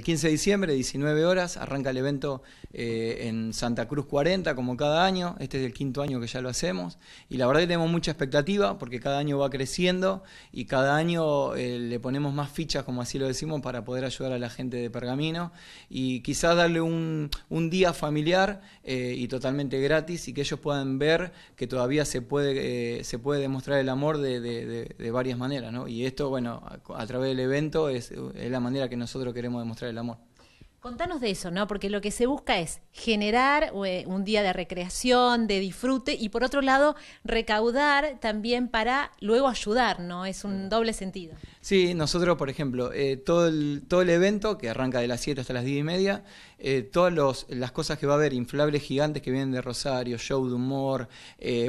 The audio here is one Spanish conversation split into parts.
el 15 de diciembre, 19 horas, arranca el evento eh, en Santa Cruz 40, como cada año. Este es el quinto año que ya lo hacemos. Y la verdad que tenemos mucha expectativa porque cada año va creciendo y cada año eh, le ponemos más fichas, como así lo decimos, para poder ayudar a la gente de Pergamino y quizás darle un, día familiar eh, y totalmente gratis y que ellos puedan ver que todavía se puede, se puede demostrar el amor de, varias maneras. Y esto, bueno, a, través del evento es la manera que nosotros queremos demostrar el amor. Contanos de eso, ¿no? Porque lo que se busca es generar eh, un día de recreación, de disfrute y por otro lado recaudar también para luego ayudar, ¿no? Es un doble sentido. Sí, nosotros, por ejemplo, eh, todo, el, todo el evento que arranca de las 7 hasta las 10 y media, eh, todas las cosas que va a haber, inflables gigantes que vienen de Rosario, show de humor,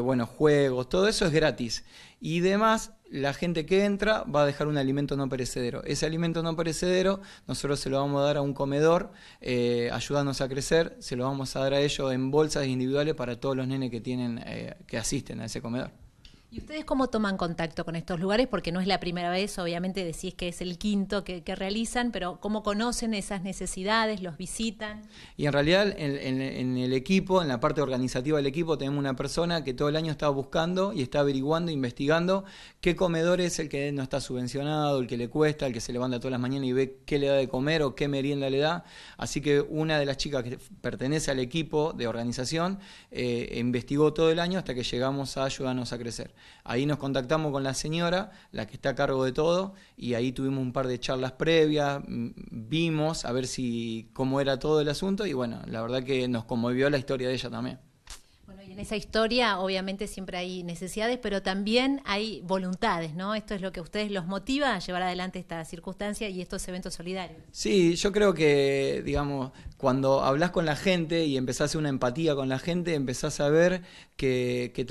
bueno, juegos, todo eso es gratis. Y demás, la gente que entra va a dejar un alimento no perecedero. Ese alimento no perecedero nosotros se lo vamos a dar a un comedor, eh, a crecer, se lo vamos a dar a ellos en bolsas individuales para todos los nenes que tienen, eh, que asisten a ese comedor. ¿Y ustedes cómo toman contacto con estos lugares? Porque no es la primera vez, obviamente decís que es el quinto que, realizan, pero ¿cómo conocen esas necesidades? ¿Los visitan? Y en realidad en, el equipo, en la parte organizativa del equipo, tenemos una persona que todo el año está buscando y está averiguando, investigando qué comedor es el que no está subvencionado, el que le cuesta, el que se levanta todas las mañanas y ve qué le da de comer o qué merienda le da. Así que una de las chicas que pertenece al equipo de organización eh, investigó todo el año hasta que llegamos a ayudarnos a crecer. Ahí nos contactamos con la señora, la que está a cargo de todo, y ahí tuvimos un par de charlas previas, vimos a ver si cómo era todo el asunto, y bueno, la verdad que nos conmovió la historia de ella también en esa historia obviamente siempre hay necesidades, pero también hay voluntades, ¿no? Esto es lo que a ustedes los motiva a llevar adelante esta circunstancia y estos eventos solidarios. Sí, yo creo que, digamos, cuando hablas con la gente y empezás a hacer una empatía con la gente, empezás a ver que,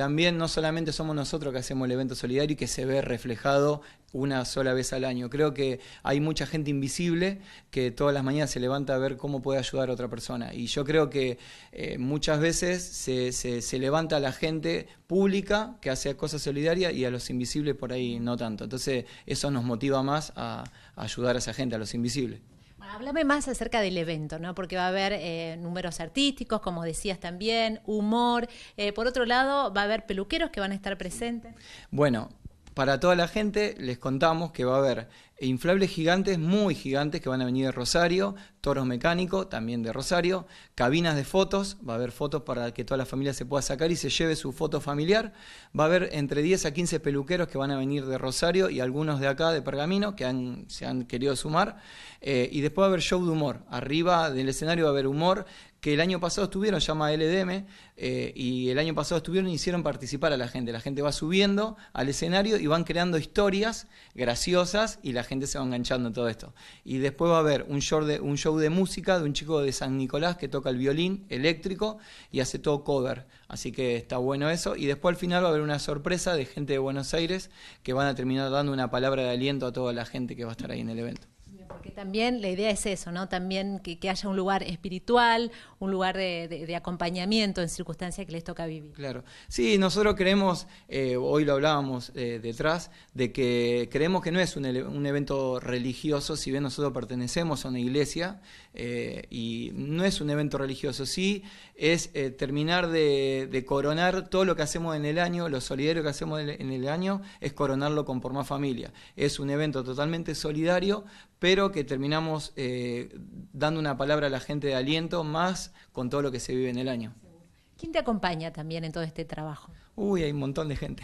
también no solamente somos nosotros que hacemos el evento solidario y que se ve reflejado una sola vez al año. Creo que hay mucha gente invisible que todas las mañanas se levanta a ver cómo puede ayudar a otra persona. Y yo creo que eh, muchas veces se, levanta a la gente pública que hace cosas solidarias y a los invisibles por ahí no tanto. Entonces eso nos motiva más a, ayudar a esa gente, a los invisibles. Bueno, háblame más acerca del evento, ¿no? Porque va a haber eh, números artísticos, como decías también, humor. Eh, por otro lado, va a haber peluqueros que van a estar presentes. Bueno, para toda la gente les contamos que va a haber inflables gigantes, muy gigantes, que van a venir de Rosario, toros mecánicos, también de Rosario, cabinas de fotos, va a haber fotos para que toda la familia se pueda sacar y se lleve su foto familiar, va a haber entre 10 a 15 peluqueros que van a venir de Rosario y algunos de acá, de Pergamino, que se han querido sumar, eh, y después va a haber show de humor, arriba del escenario va a haber humor, que el año pasado estuvieron, llama LDM, eh, y el año pasado estuvieron y hicieron participar a la gente. La gente va subiendo al escenario y van creando historias graciosas y la gente se va enganchando en todo esto. Y después va a haber un de, un show de música de un chico de San Nicolás que toca el violín eléctrico y hace todo cover. Así que está bueno eso. Y después al final va a haber una sorpresa de gente de Buenos Aires que van a terminar dando una palabra de aliento a toda la gente que va a estar ahí en el evento también la idea es eso, ¿no? También que, haya un lugar espiritual, un lugar de, acompañamiento en circunstancias que les toca vivir. Claro. Sí, nosotros creemos, eh, hoy lo hablábamos eh, detrás, de que creemos que no es un, evento religioso, si bien nosotros pertenecemos a una iglesia, eh, y no es un evento religioso, sí es terminar de, coronar todo lo que hacemos en el año, lo solidario que hacemos en el año, es coronarlo con Por Más Familia. Es un evento totalmente solidario pero que terminamos eh, dando una palabra a la gente de aliento, más con todo lo que se vive en el año. ¿Quién te acompaña también en todo este trabajo? Uy, hay un montón de gente.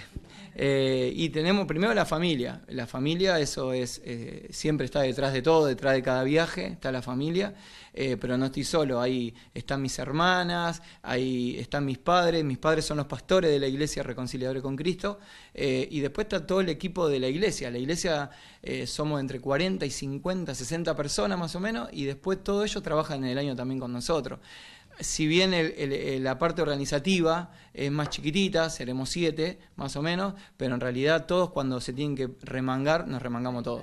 Eh, y tenemos primero la familia. La familia, eso es, eh, siempre está detrás de todo, detrás de cada viaje, está la familia. Eh, pero no estoy solo, ahí están mis hermanas, ahí están mis padres, mis padres son los pastores de la iglesia Reconciliadores con Cristo. y después está todo el equipo de la iglesia. La iglesia somos entre 40 y 50, 60 personas más o menos, y después todo ellos trabajan en el año también con nosotros si bien eh, la parte organizativa es más chiquitita, seremos siete más o menos, pero en realidad todos cuando se tienen que remangar, nos remangamos todos.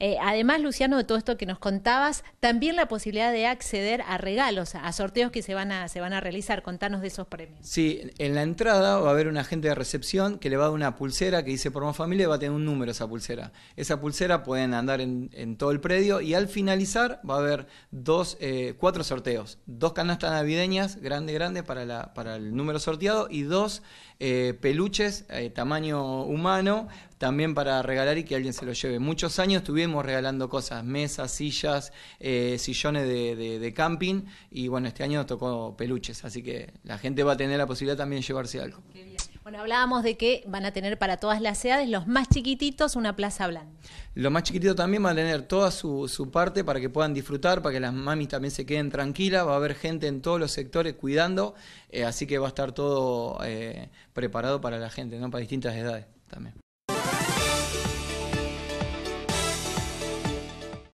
Eh, además, Luciano, de todo esto que nos contabas, también la posibilidad de acceder a regalos, a sorteos que se van a, se van a realizar. Contanos de esos premios. Sí, en la entrada va a haber un agente de recepción que le va a dar una pulsera que dice por más familia y va a tener un número esa pulsera. Esa pulsera pueden andar en, en todo el predio y al finalizar va a haber dos, eh, cuatro sorteos. Dos canastas navideñas, grande, grande, para, la, para el número sorteado y dos eh, peluches tamaño humano también para regalar y que alguien se lo lleve. Muchos años estuvimos regalando cosas, mesas, sillas, eh, sillones de, camping y bueno, este año nos tocó peluches, así que la gente va a tener la posibilidad también de llevarse algo. Bueno, hablábamos de que van a tener para todas las edades, los más chiquititos, una plaza blanca. Los más chiquititos también van a tener toda su, parte para que puedan disfrutar, para que las mamis también se queden tranquilas, va a haber gente en todos los sectores cuidando, eh, así que va a estar todo eh, preparado para la gente, ¿no? para distintas edades también.